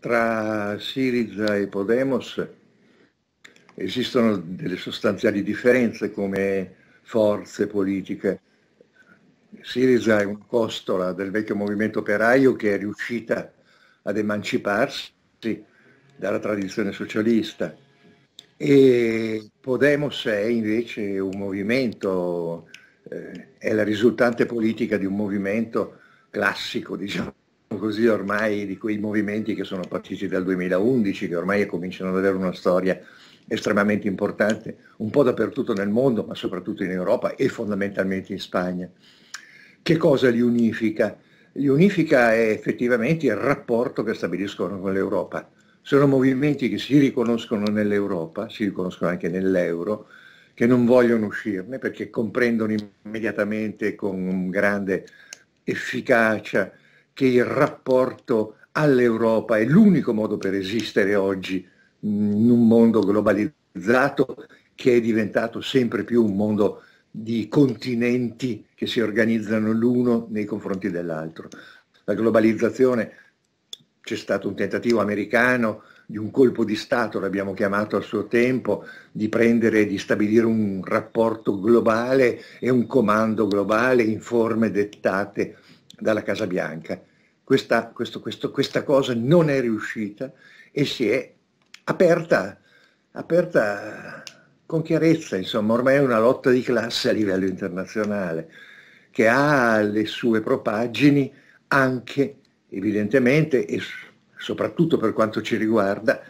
Tra Siriza e Podemos esistono delle sostanziali differenze come forze politiche. Siriza è costola del vecchio movimento operaio che è riuscita ad emanciparsi dalla tradizione socialista e Podemos è invece un movimento, eh, è la risultante politica di un movimento classico, diciamo così ormai di quei movimenti che sono partiti dal 2011, che ormai cominciano ad avere una storia estremamente importante un po' dappertutto nel mondo, ma soprattutto in Europa e fondamentalmente in Spagna. Che cosa li unifica? Li unifica effettivamente il rapporto che stabiliscono con l'Europa. Sono movimenti che si riconoscono nell'Europa, si riconoscono anche nell'euro, che non vogliono uscirne perché comprendono immediatamente con grande efficacia che il rapporto all'Europa è l'unico modo per esistere oggi in un mondo globalizzato che è diventato sempre più un mondo di continenti che si organizzano l'uno nei confronti dell'altro. La globalizzazione, c'è stato un tentativo americano di un colpo di Stato, l'abbiamo chiamato al suo tempo, di prendere, di stabilire un rapporto globale e un comando globale in forme dettate dalla Casa Bianca questa, questo, questo, questa cosa non è riuscita e si è aperta, aperta con chiarezza, insomma, ormai è una lotta di classe a livello internazionale che ha le sue propaggini anche evidentemente e soprattutto per quanto ci riguarda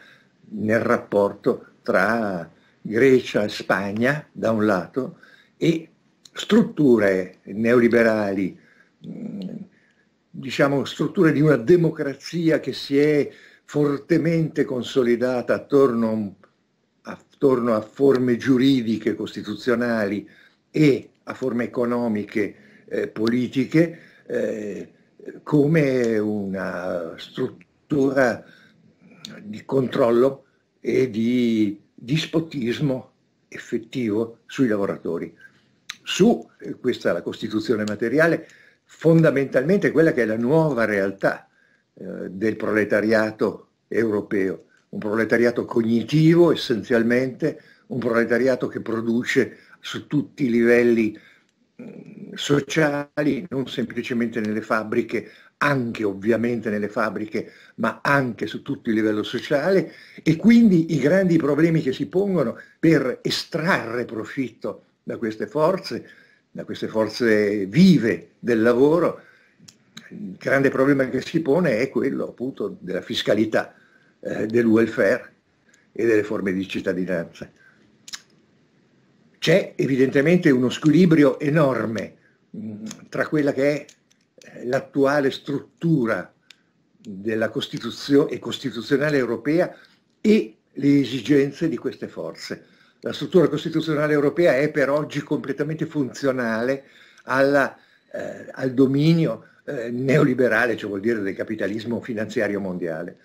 nel rapporto tra Grecia e Spagna da un lato e strutture neoliberali mh, diciamo, strutture di una democrazia che si è fortemente consolidata attorno, attorno a forme giuridiche, costituzionali e a forme economiche, eh, politiche, eh, come una struttura di controllo e di dispotismo effettivo sui lavoratori. Su, eh, questa è la Costituzione materiale, fondamentalmente quella che è la nuova realtà eh, del proletariato europeo, un proletariato cognitivo essenzialmente, un proletariato che produce su tutti i livelli mm, sociali, non semplicemente nelle fabbriche, anche ovviamente nelle fabbriche, ma anche su tutto il livello sociale e quindi i grandi problemi che si pongono per estrarre profitto da queste forze da queste forze vive del lavoro, il grande problema che si pone è quello appunto della fiscalità, eh, del welfare e delle forme di cittadinanza. C'è evidentemente uno squilibrio enorme mm, tra quella che è eh, l'attuale struttura della Costituzione e costituzionale europea e le esigenze di queste forze la struttura costituzionale europea è per oggi completamente funzionale alla, eh, al dominio eh, neoliberale, cioè vuol dire del capitalismo finanziario mondiale.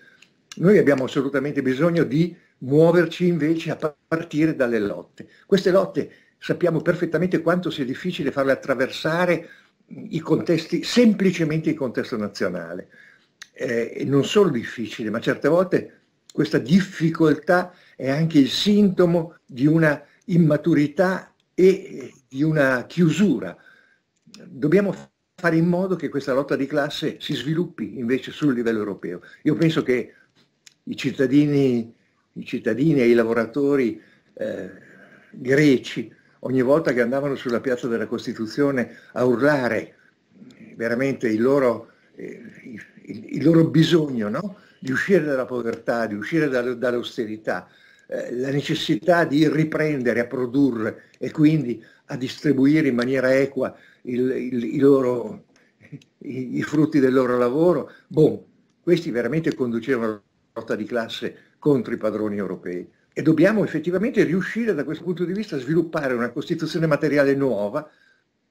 Noi abbiamo assolutamente bisogno di muoverci invece a partire dalle lotte. Queste lotte sappiamo perfettamente quanto sia difficile farle attraversare i contesti, semplicemente il contesto nazionale. Eh, non solo difficile, ma certe volte questa difficoltà è anche il sintomo di una immaturità e di una chiusura. Dobbiamo fare in modo che questa lotta di classe si sviluppi invece sul livello europeo. Io penso che i cittadini, i cittadini e i lavoratori eh, greci, ogni volta che andavano sulla piazza della Costituzione a urlare veramente il loro, eh, il, il loro bisogno, no? di uscire dalla povertà, di uscire dall'austerità, eh, la necessità di riprendere a produrre e quindi a distribuire in maniera equa il, il, i, loro, i, i, frutti del loro lavoro, bon, questi veramente conducevano la lotta di classe contro i padroni europei. E dobbiamo effettivamente riuscire da questo punto di vista a sviluppare una Costituzione materiale nuova,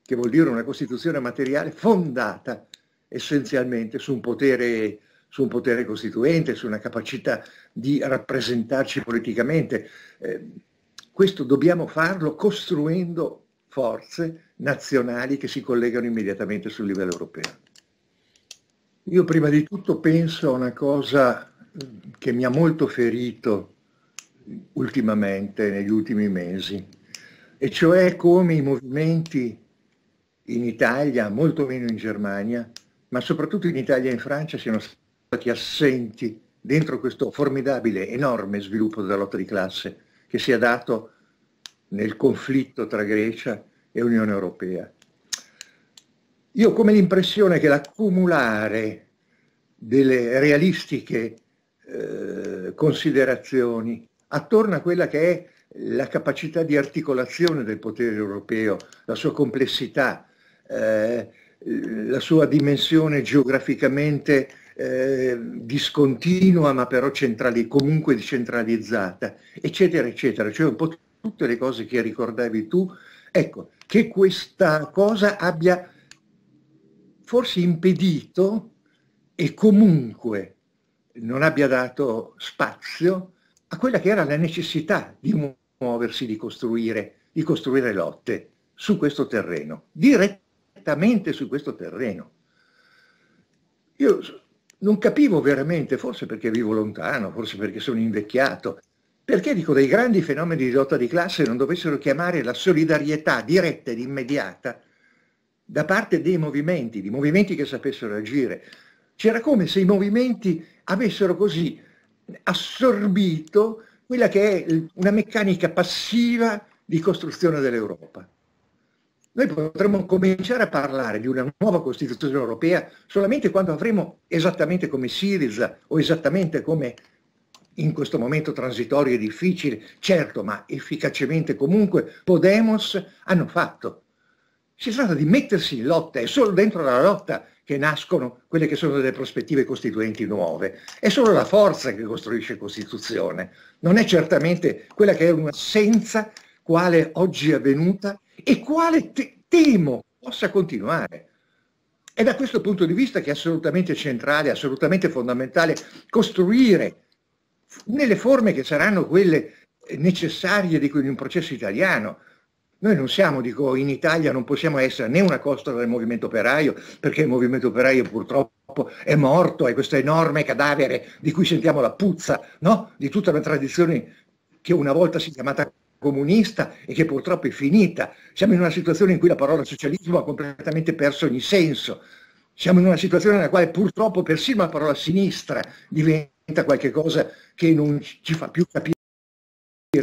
che vuol dire una Costituzione materiale fondata essenzialmente su un potere su un potere costituente, su una capacità di rappresentarci politicamente. Eh, questo dobbiamo farlo costruendo forze nazionali che si collegano immediatamente sul livello europeo. Io prima di tutto penso a una cosa che mi ha molto ferito ultimamente, negli ultimi mesi, e cioè come i movimenti in Italia, molto meno in Germania, ma soprattutto in Italia e in Francia siano stati stati assenti dentro questo formidabile, enorme sviluppo della lotta di classe che si è dato nel conflitto tra Grecia e Unione Europea. Io ho come l'impressione che l'accumulare delle realistiche eh, considerazioni attorno a quella che è la capacità di articolazione del potere europeo, la sua complessità, eh, eh, la sua dimensione geograficamente eh, discontinua ma però centrali, comunque centralizzata, eccetera, eccetera, cioè un po' tutte le cose che ricordavi tu, ecco, che questa cosa abbia forse impedito e comunque non abbia dato spazio a quella che era la necessità di muoversi, di costruire, di costruire lotte su questo terreno, direttamente prettamente su questo terreno. Io non capivo veramente, forse perché vivo lontano, forse perché sono invecchiato, perché dico dei grandi fenomeni di lotta di classe non dovessero chiamare la solidarietà diretta ed immediata da parte dei movimenti, di movimenti che sapessero agire. C'era come se i movimenti avessero così assorbito quella che è una meccanica passiva di costruzione dell'Europa. Noi potremmo cominciare a parlare di una nuova Costituzione europea solamente quando avremo esattamente come Siriza o esattamente come in questo momento transitorio e difficile, certo, ma efficacemente comunque, Podemos hanno fatto. Si tratta di mettersi in lotta, è solo dentro la lotta che nascono quelle che sono delle prospettive costituenti nuove. È solo la forza che costruisce Costituzione, non è certamente quella che è un'assenza quale oggi è avvenuta e quale te- temo possa continuare. È da questo punto di vista che è assolutamente centrale, assolutamente fondamentale costruire nelle forme che saranno quelle eh, necessarie di un processo italiano. Noi non siamo, dico, in Italia non possiamo essere né una costola del movimento operaio, perché il movimento operaio purtroppo è morto, è questo enorme cadavere di cui sentiamo la puzza, no? di tutta la tradizione che una volta si chiamata comunista e che purtroppo è finita. Siamo in una situazione in cui la parola socialismo ha completamente perso ogni senso. Siamo in una situazione nella quale purtroppo persino la parola sinistra diventa qualcosa che non ci fa più capire.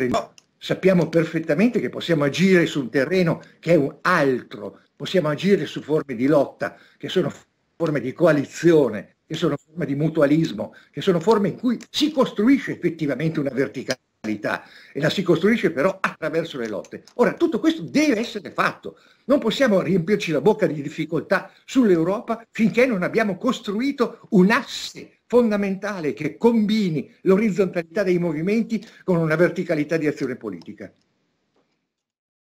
No, sappiamo perfettamente che possiamo agire su un terreno che è un altro, possiamo agire su forme di lotta, che sono forme di coalizione, che sono forme di mutualismo, che sono forme in cui si costruisce effettivamente una verticale mentalità e la si costruisce però attraverso le lotte. Ora, tutto questo deve essere fatto. Non possiamo riempirci la bocca di difficoltà sull'Europa finché non abbiamo costruito un asse fondamentale che combini l'orizzontalità dei movimenti con una verticalità di azione politica.